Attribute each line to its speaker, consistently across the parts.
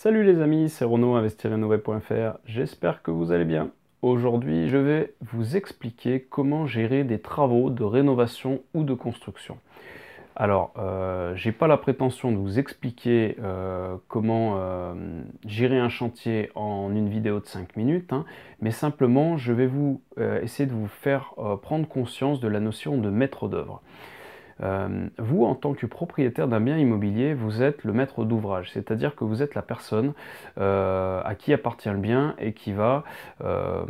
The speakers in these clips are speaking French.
Speaker 1: Salut les amis, c'est Renaud, investir J'espère que vous allez bien. Aujourd'hui, je vais vous expliquer comment gérer des travaux de rénovation ou de construction. Alors, euh, j'ai pas la prétention de vous expliquer euh, comment euh, gérer un chantier en une vidéo de 5 minutes, hein, mais simplement, je vais vous essayer de vous faire prendre conscience de la notion de maître d'œuvre. Euh, vous, en tant que propriétaire d'un bien immobilier, vous êtes le maître d'ouvrage, c'est-à-dire que vous êtes la personne euh, à qui appartient le bien et qui va euh,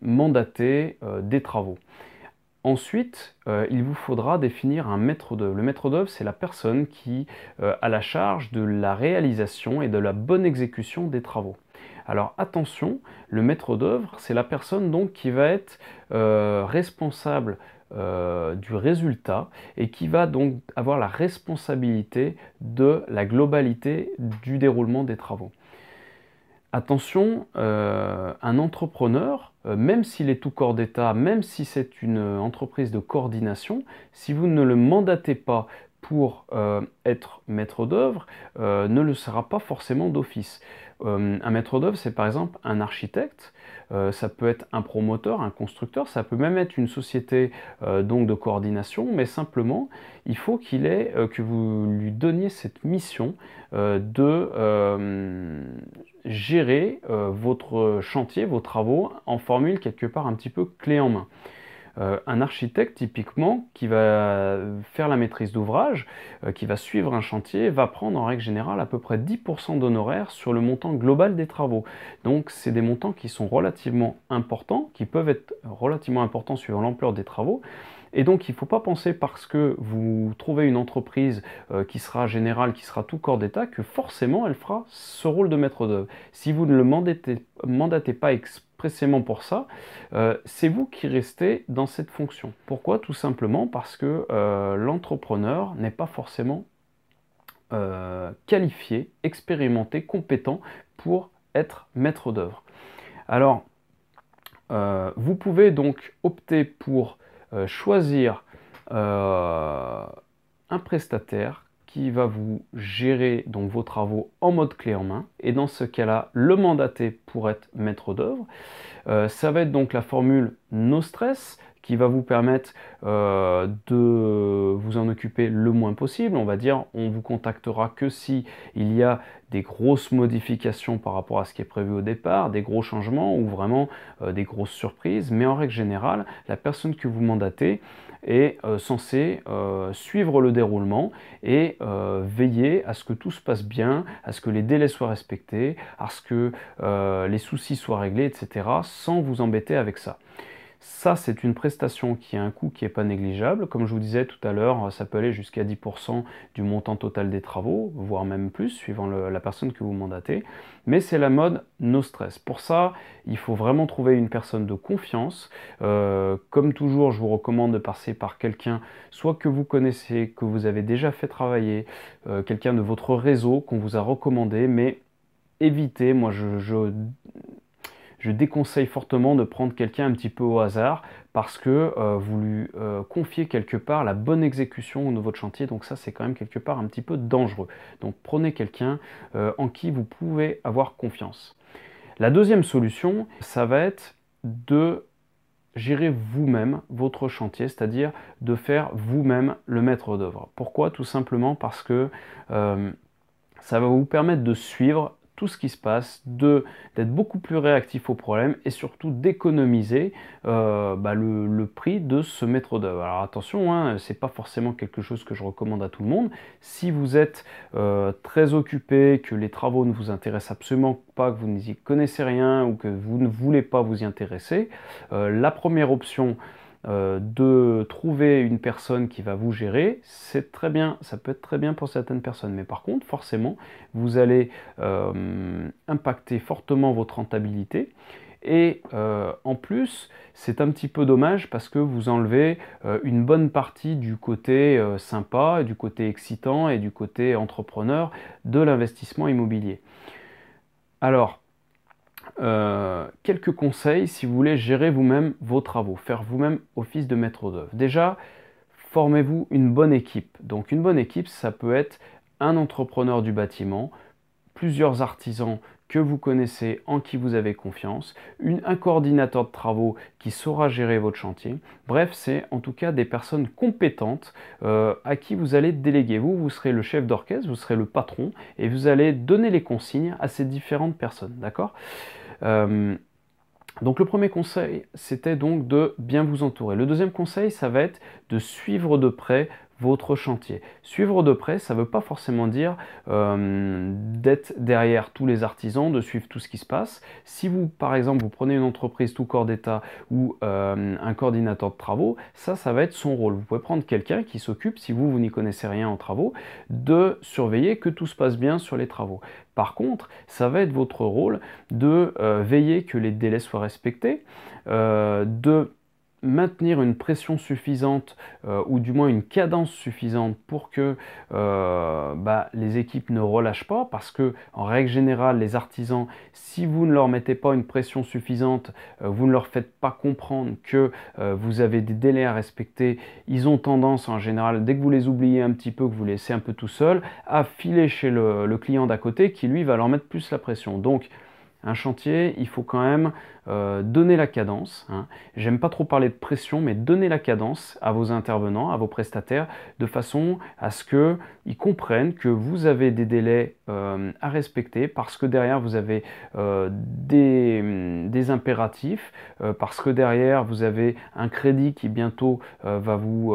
Speaker 1: mandater des travaux. Ensuite, il vous faudra définir un maître d'œuvre. Le maître d'œuvre, c'est la personne qui a la charge de la réalisation et de la bonne exécution des travaux. Alors attention, le maître d'œuvre, c'est la personne donc qui va être responsable euh, du résultat et qui va donc avoir la responsabilité de la globalité du déroulement des travaux. Attention, euh, un entrepreneur, euh, même s'il est tout corps d'État, même si c'est une entreprise de coordination, si vous ne le mandatez pas pour être maître d'œuvre, ne le sera pas forcément d'office. un maître d'œuvre, c'est par exemple un architecte euh, ça peut être un promoteur, un constructeur, ça peut même être une société euh, donc de coordination, mais simplement il faut qu'il ait, euh, que vous lui donniez cette mission de gérer votre chantier, vos travaux en formule quelque part un petit peu clé en main. Euh, un architecte, typiquement, qui va faire la maîtrise d'ouvrage, euh, qui va suivre un chantier, va prendre en règle générale à peu près 10% d'honoraires sur le montant global des travaux. Donc, c'est des montants qui sont relativement importants, qui peuvent être relativement importants suivant l'ampleur des travaux. Et donc, il ne faut pas penser parce que vous trouvez une entreprise euh, qui sera générale, qui sera tout corps d'État, que forcément elle fera ce rôle de maître d'œuvre. Si vous ne le mandatez, pas expressément pour ça, euh, c'est vous qui restez dans cette fonction. Pourquoi Tout simplement parce que euh, l'entrepreneur n'est pas forcément qualifié, expérimenté, compétent pour être maître d'œuvre. Alors, vous pouvez donc opter pour euh, choisir euh, un prestataire qui va vous gérer donc vos travaux en mode clé en main. Et dans ce cas-là, le mandater pour être maître d'œuvre. Euh, ça va être donc la formule no stress qui va vous permettre euh, de vous en occuper le moins possible. On va dire, on vous contactera que si il y a des grosses modifications par rapport à ce qui est prévu au départ, des gros changements ou vraiment euh, des grosses surprises. Mais en règle générale, la personne que vous mandatez est euh, censée suivre le déroulement et veiller à ce que tout se passe bien, à ce que les délais soient respectés, à ce que les soucis soient réglés, etc., sans vous embêter avec ça. Ça, c'est une prestation qui a un coût qui n'est pas négligeable. Comme je vous disais tout à l'heure, ça peut aller jusqu'à 10% du montant total des travaux, voire même plus, suivant la personne que vous mandatez. Mais c'est la mode no stress. Pour ça, il faut vraiment trouver une personne de confiance. Euh, comme toujours, je vous recommande de passer par quelqu'un, soit que vous connaissez, que vous avez déjà fait travailler, euh, quelqu'un de votre réseau qu'on vous a recommandé, mais évitez, moi je je déconseille fortement de prendre quelqu'un un petit peu au hasard parce que euh, vous lui euh, confiez quelque part la bonne exécution de votre chantier. Donc ça, c'est quand même quelque part un petit peu dangereux. Donc prenez quelqu'un euh, en qui vous pouvez avoir confiance. La deuxième solution, ça va être de gérer vous-même votre chantier, c'est-à-dire de faire vous-même le maître d'œuvre. Pourquoi Tout simplement parce que ça va vous permettre de suivre ce qui se passe, de d'être beaucoup plus réactif aux problèmes et surtout d'économiser euh, bah, le, prix de se mettre au d'œuvre. Alors attention, hein, c'est pas forcément quelque chose que je recommande à tout le monde. Si vous êtes euh, très occupé, que les travaux ne vous intéressent absolument pas, que vous n'y connaissez rien ou que vous ne voulez pas vous y intéresser, euh, la première option euh, de trouver une personne qui va vous gérer, c'est très bien, ça peut être très bien pour certaines personnes, mais par contre, forcément, vous allez euh, impacter fortement votre rentabilité. Et euh, en plus, c'est un petit peu dommage parce que vous enlevez une bonne partie du côté sympa, du côté excitant et du côté entrepreneur de l'investissement immobilier. Alors, euh, quelques conseils si vous voulez gérer vous-même vos travaux, faire vous-même office de maître d'œuvre. Déjà, formez-vous une bonne équipe. Donc une bonne équipe, ça peut être un entrepreneur du bâtiment, plusieurs artisans que vous connaissez, en qui vous avez confiance, une, un coordinateur de travaux qui saura gérer votre chantier. Bref, c'est en tout cas des personnes compétentes euh, à qui vous allez déléguer. Vous, vous serez le chef d'orchestre, vous serez le patron et vous allez donner les consignes à ces différentes personnes. D'accord euh, donc le premier conseil, c'était donc de bien vous entourer. Le deuxième conseil, ça va être de suivre de près votre chantier. Suivre de près, ça ne veut pas forcément dire euh, d'être derrière tous les artisans, de suivre tout ce qui se passe. Si vous, par exemple, vous prenez une entreprise tout corps d'État ou euh, un coordinateur de travaux, ça, ça va être son rôle. Vous pouvez prendre quelqu'un qui s'occupe, si vous, vous n'y connaissez rien en travaux, de surveiller que tout se passe bien sur les travaux. Par contre, ça va être votre rôle de euh, veiller que les délais soient respectés, de maintenir une pression suffisante euh, ou du moins une cadence suffisante pour que euh, bah, les équipes ne relâchent pas parce que en règle générale les artisans si vous ne leur mettez pas une pression suffisante euh, vous ne leur faites pas comprendre que vous avez des délais à respecter ils ont tendance en général dès que vous les oubliez un petit peu que vous les laissez un peu tout seul à filer chez le, le client d'à côté qui lui va leur mettre plus la pression donc un chantier, il faut quand même euh, donner la cadence. Hein. J'aime pas trop parler de pression, mais donner la cadence à vos intervenants, à vos prestataires, de façon à ce qu'ils comprennent que vous avez des délais euh, à respecter, parce que derrière vous avez euh, mm, des, impératifs, parce que derrière vous avez un crédit qui bientôt va, vous,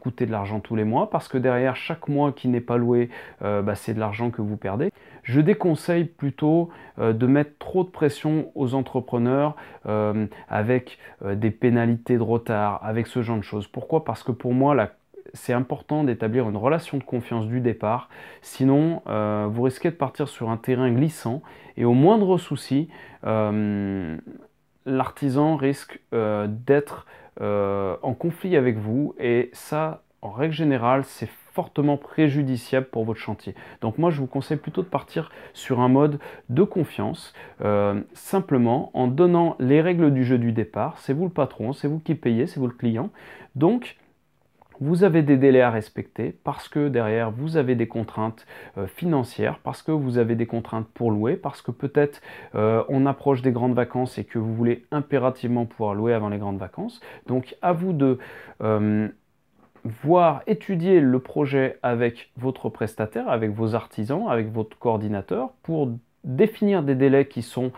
Speaker 1: coûter de l'argent tous les mois, parce que derrière chaque mois qui n'est pas loué, bah, c'est de l'argent que vous perdez. Je déconseille plutôt euh, de mettre trop de pression aux entrepreneurs euh, avec euh, des pénalités de retard, avec ce genre de choses. Pourquoi Parce que pour moi, c'est important d'établir une relation de confiance du départ, sinon vous risquez de partir sur un terrain glissant et au moindre souci, l'artisan risque d'être en conflit avec vous et ça, en règle générale, c'est fortement préjudiciable pour votre chantier. Donc moi, je vous conseille plutôt de partir sur un mode de confiance, euh, simplement en donnant les règles du jeu du départ. C'est vous le patron, c'est vous qui payez, c'est vous le client. Donc, vous avez des délais à respecter parce que derrière vous avez des contraintes euh, financières, parce que vous avez des contraintes pour louer, parce que peut-être euh, on approche des grandes vacances et que vous voulez impérativement pouvoir louer avant les grandes vacances. Donc à vous de voir étudier le projet avec votre prestataire, avec vos artisans, avec votre coordinateur pour définir des délais qui sont,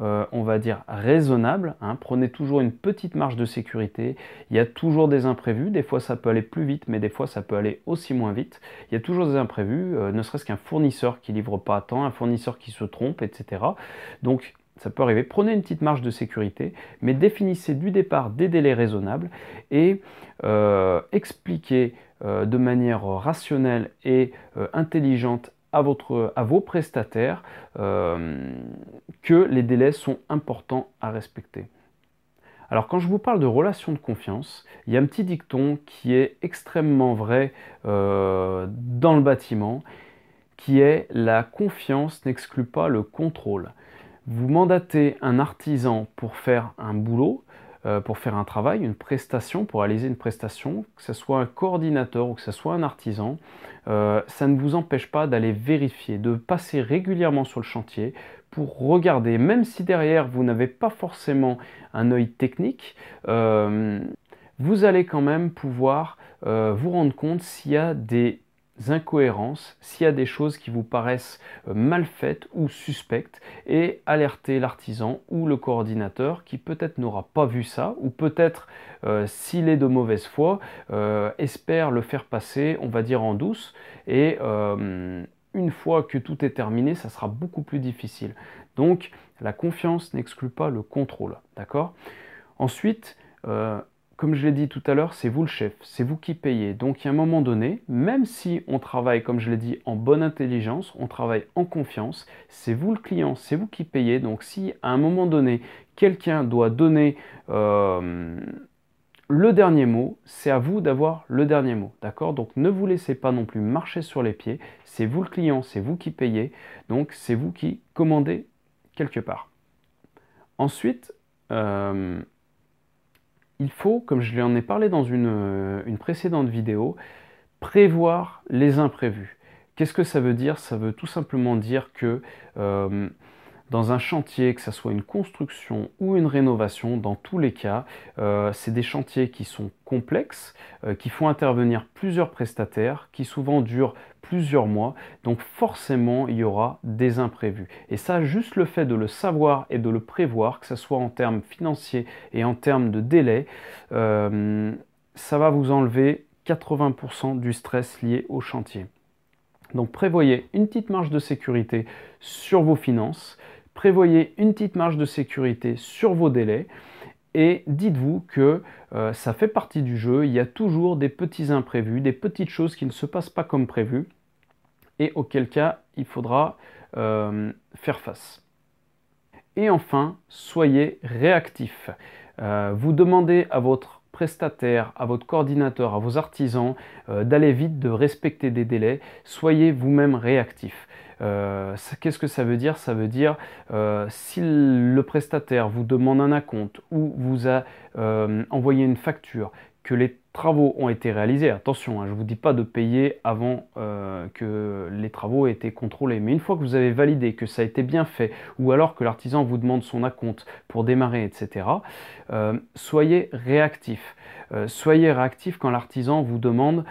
Speaker 1: euh, on va dire, raisonnables. Hein. Prenez toujours une petite marge de sécurité. Il y a toujours des imprévus. Des fois, ça peut aller plus vite, mais des fois, ça peut aller aussi moins vite. Il y a toujours des imprévus, euh, ne serait-ce qu'un fournisseur qui livre pas à temps, un fournisseur qui se trompe, etc. Donc, ça peut arriver, prenez une petite marge de sécurité, mais définissez du départ des délais raisonnables et euh, expliquez euh, de manière rationnelle et euh, intelligente à, votre, à vos prestataires que les délais sont importants à respecter. Alors quand je vous parle de relation de confiance, il y a un petit dicton qui est extrêmement vrai dans le bâtiment, qui est la confiance n'exclut pas le contrôle vous mandatez un artisan pour faire un boulot, euh, pour faire un travail, une prestation, pour réaliser une prestation, que ce soit un coordinateur ou que ce soit un artisan, euh, ça ne vous empêche pas d'aller vérifier, de passer régulièrement sur le chantier pour regarder, même si derrière vous n'avez pas forcément un œil technique, euh, vous allez quand même pouvoir vous rendre compte s'il y a des incohérences, s'il y a des choses qui vous paraissent euh, mal faites ou suspectes, et alerter l'artisan ou le coordinateur qui peut-être n'aura pas vu ça, ou peut-être euh, s'il est de mauvaise foi, euh, espère le faire passer, on va dire, en douce, et une fois que tout est terminé, ça sera beaucoup plus difficile. Donc la confiance n'exclut pas le contrôle, d'accord Ensuite, comme je l'ai dit tout à l'heure, c'est vous le chef, c'est vous qui payez. Donc il un moment donné, même si on travaille, comme je l'ai dit, en bonne intelligence, on travaille en confiance, c'est vous le client, c'est vous qui payez. Donc si à un moment donné, quelqu'un doit donner euh, le dernier mot, c'est à vous d'avoir le dernier mot. D'accord Donc ne vous laissez pas non plus marcher sur les pieds. C'est vous le client, c'est vous qui payez. Donc c'est vous qui commandez quelque part. Ensuite, euh, il faut, comme je lui en ai parlé dans euh, une, précédente vidéo, prévoir les imprévus. Qu'est-ce que ça veut dire Ça veut tout simplement dire que euh, dans un chantier, que ce soit une construction ou une rénovation, dans tous les cas, euh, c'est des chantiers qui sont complexes, euh, qui font intervenir plusieurs prestataires, qui souvent durent plusieurs mois, donc forcément il y aura des imprévus. Et ça, juste le fait de le savoir et de le prévoir, que ce soit en termes financiers et en termes de délai, euh, ça va vous enlever 80% du stress lié au chantier. Donc prévoyez une petite marge de sécurité sur vos finances prévoyez une petite marge de sécurité sur vos délais et dites-vous que euh, ça fait partie du jeu, il y a toujours des petits imprévus, des petites choses qui ne se passent pas comme prévu et auquel cas il faudra euh, faire face. Et enfin, soyez réactif. Euh, vous demandez à votre prestataire, à votre coordinateur, à vos artisans, euh, d'aller vite, de respecter des délais. Soyez vous-même réactif. Euh, qu'est-ce que ça veut dire Ça veut dire euh, si le prestataire vous demande un acompte ou vous a envoyé une facture, que les travaux ont été réalisés, attention, hein, je ne vous dis pas de payer avant euh, que les travaux aient été contrôlés, mais une fois que vous avez validé que ça a été bien fait, ou alors que l'artisan vous demande son acompte pour démarrer, etc., euh, soyez réactif. Euh, soyez réactif quand l'artisan vous demande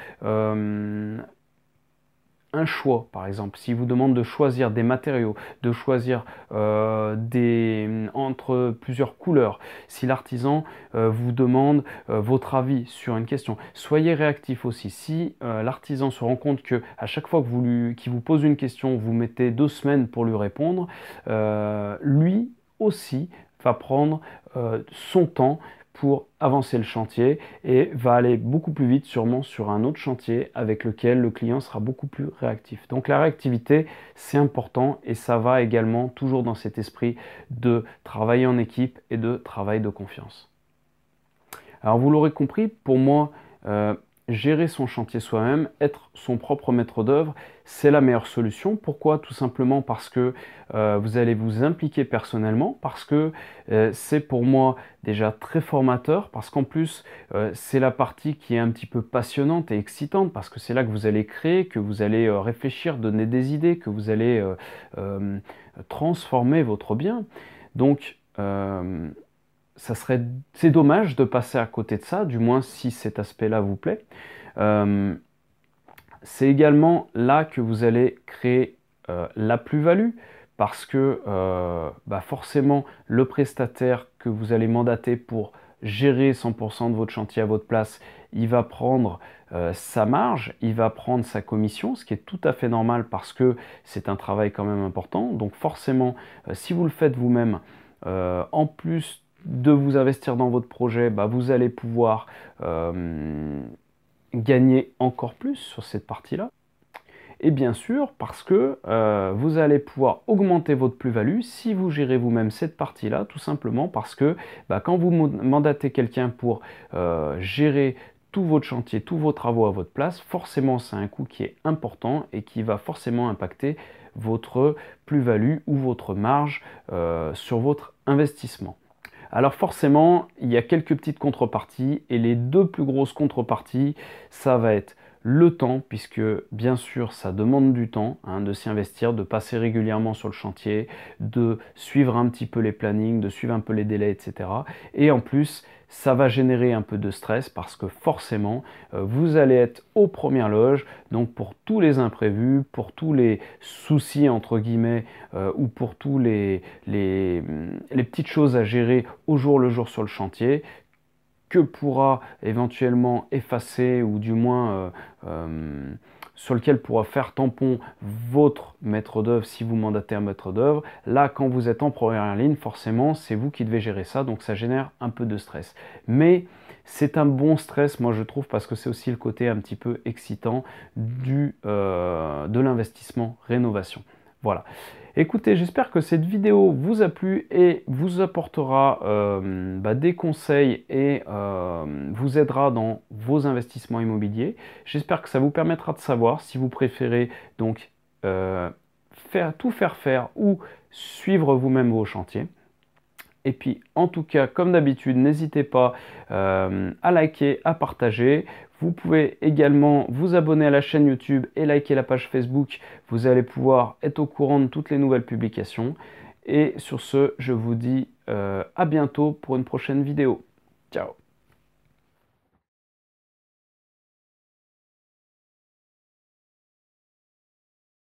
Speaker 1: un choix, par exemple, s'il vous demande de choisir des matériaux, de choisir euh, des, entre plusieurs couleurs, si l'artisan euh, vous demande euh, votre avis sur une question, soyez réactif aussi. Si l'artisan se rend compte que à chaque fois que vous lui, qu'il vous pose une question, vous mettez deux semaines pour lui répondre, lui aussi va prendre son temps avancer le chantier et va aller beaucoup plus vite sûrement sur un autre chantier avec lequel le client sera beaucoup plus réactif. Donc la réactivité, c'est important et ça va également toujours dans cet esprit de travail en équipe et de travail de confiance. Alors vous l'aurez compris, pour moi, euh, gérer son chantier soi-même, être son propre maître d'œuvre, c'est la meilleure solution. Pourquoi Tout simplement parce que euh, vous allez vous impliquer personnellement, parce que euh, c'est pour moi déjà très formateur, parce qu'en plus euh, c'est la partie qui est un petit peu passionnante et excitante, parce que c'est là que vous allez créer, que vous allez réfléchir, donner des idées, que vous allez transformer votre bien. Donc, serait, c'est dommage de passer à côté de ça, du moins si cet aspect-là vous plaît. Euh, c'est également là que vous allez créer euh, la plus-value parce que euh, bah, forcément le prestataire que vous allez mandater pour gérer 100% de votre chantier à votre place, il va prendre sa marge, il va prendre sa commission, ce qui est tout à fait normal parce que c'est un travail quand même important. Donc forcément, si vous le faites vous-même, en plus de vous investir dans votre projet, bah, vous allez pouvoir euh, gagner encore plus sur cette partie-là. Et bien sûr, parce que euh, vous allez pouvoir augmenter votre plus-value si vous gérez vous-même cette partie-là, tout simplement parce que bah, quand vous mandatez quelqu'un pour euh, gérer tout votre chantier, tous vos travaux à votre place, forcément c'est un coût qui est important et qui va forcément impacter votre plus-value ou votre marge sur votre investissement. Alors forcément, il y a quelques petites contreparties, et les deux plus grosses contreparties, ça va être le temps, puisque bien sûr ça demande du temps hein, de s'y investir, de passer régulièrement sur le chantier, de suivre un petit peu les plannings, de suivre un peu les délais, etc. Et en plus, ça va générer un peu de stress parce que forcément, euh, vous allez être aux premières loges, donc pour tous les imprévus, pour tous les soucis, entre guillemets, euh, ou pour tous les, les petites choses à gérer au jour le jour sur le chantier, que pourra éventuellement effacer ou du moins euh, euh, sur lequel pourra faire tampon votre maître d'œuvre si vous mandatez un maître d'œuvre. Là, quand vous êtes en première ligne, forcément, c'est vous qui devez gérer ça, donc ça génère un peu de stress. Mais c'est un bon stress, moi je trouve, parce que c'est aussi le côté un petit peu excitant euh, de l'investissement rénovation. Voilà. Écoutez, j'espère que cette vidéo vous a plu et vous apportera euh, bah, des conseils et euh, vous aidera dans vos investissements immobiliers. J'espère que ça vous permettra de savoir si vous préférez donc euh, faire, tout faire faire ou suivre vous-même vos chantiers. Et puis, en tout cas, comme d'habitude, n'hésitez pas euh, à liker, à partager. Vous pouvez également vous abonner à la chaîne YouTube et liker la page Facebook. Vous allez pouvoir être au courant de toutes les nouvelles publications. Et sur ce, je vous dis euh, à bientôt pour une prochaine vidéo. Ciao